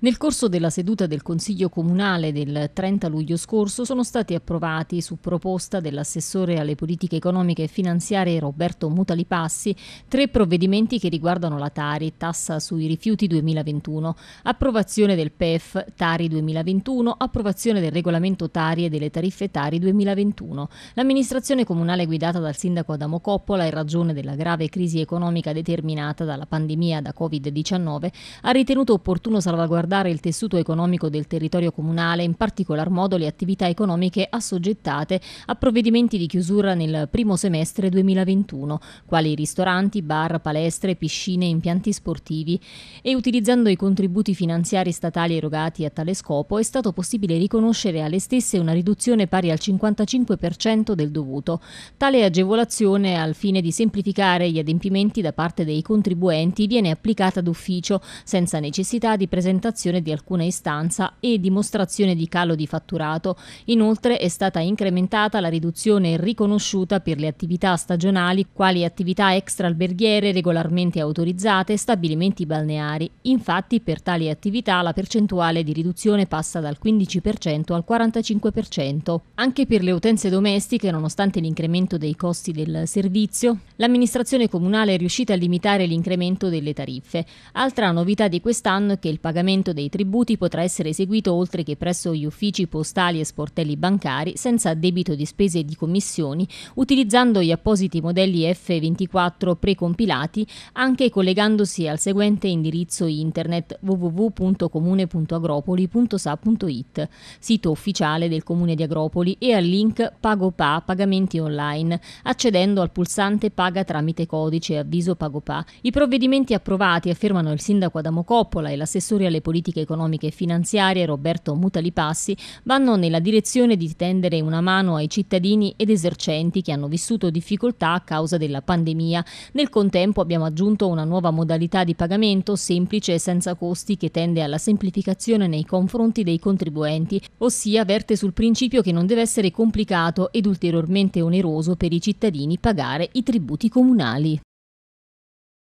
Nel corso della seduta del Consiglio Comunale del 30 luglio scorso sono stati approvati, su proposta dell'assessore alle politiche economiche e finanziarie Roberto Mutalipassi, tre provvedimenti che riguardano la Tari, tassa sui rifiuti 2021, approvazione del PEF Tari 2021, approvazione del regolamento Tari e delle tariffe Tari 2021. L'amministrazione comunale guidata dal sindaco Adamo Coppola, in ragione della grave crisi economica determinata dalla pandemia da Covid-19, ha ritenuto opportuno salvaguardare salvaguardare il tessuto economico del territorio comunale, in particolar modo le attività economiche assoggettate a provvedimenti di chiusura nel primo semestre 2021, quali ristoranti, bar, palestre, piscine, impianti sportivi e utilizzando i contributi finanziari statali erogati a tale scopo è stato possibile riconoscere alle stesse una riduzione pari al 55% del dovuto. Tale agevolazione al fine di semplificare gli adempimenti da parte dei contribuenti viene applicata d'ufficio senza necessità di presentazione presentazione di alcuna istanza e dimostrazione di calo di fatturato. Inoltre è stata incrementata la riduzione riconosciuta per le attività stagionali, quali attività extraalberghiere regolarmente autorizzate e stabilimenti balneari. Infatti per tali attività la percentuale di riduzione passa dal 15% al 45%. Anche per le utenze domestiche, nonostante l'incremento dei costi del servizio, l'amministrazione comunale è riuscita a limitare l'incremento delle tariffe. Altra novità di quest'anno è che il pagamento pagamento dei tributi potrà essere eseguito oltre che presso gli uffici postali e sportelli bancari senza debito di spese e di commissioni, utilizzando gli appositi modelli F24 precompilati, anche collegandosi al seguente indirizzo internet www.comune.agropoli.sa.it, sito ufficiale del Comune di Agropoli, e al link PagoPA pagamenti online, accedendo al pulsante Paga tramite codice avviso PagoPA. I provvedimenti approvati, affermano il sindaco Adamo Coppola e l'assessore alle politiche politiche economiche e finanziarie Roberto Mutalipassi vanno nella direzione di tendere una mano ai cittadini ed esercenti che hanno vissuto difficoltà a causa della pandemia. Nel contempo abbiamo aggiunto una nuova modalità di pagamento semplice e senza costi che tende alla semplificazione nei confronti dei contribuenti, ossia verte sul principio che non deve essere complicato ed ulteriormente oneroso per i cittadini pagare i tributi comunali.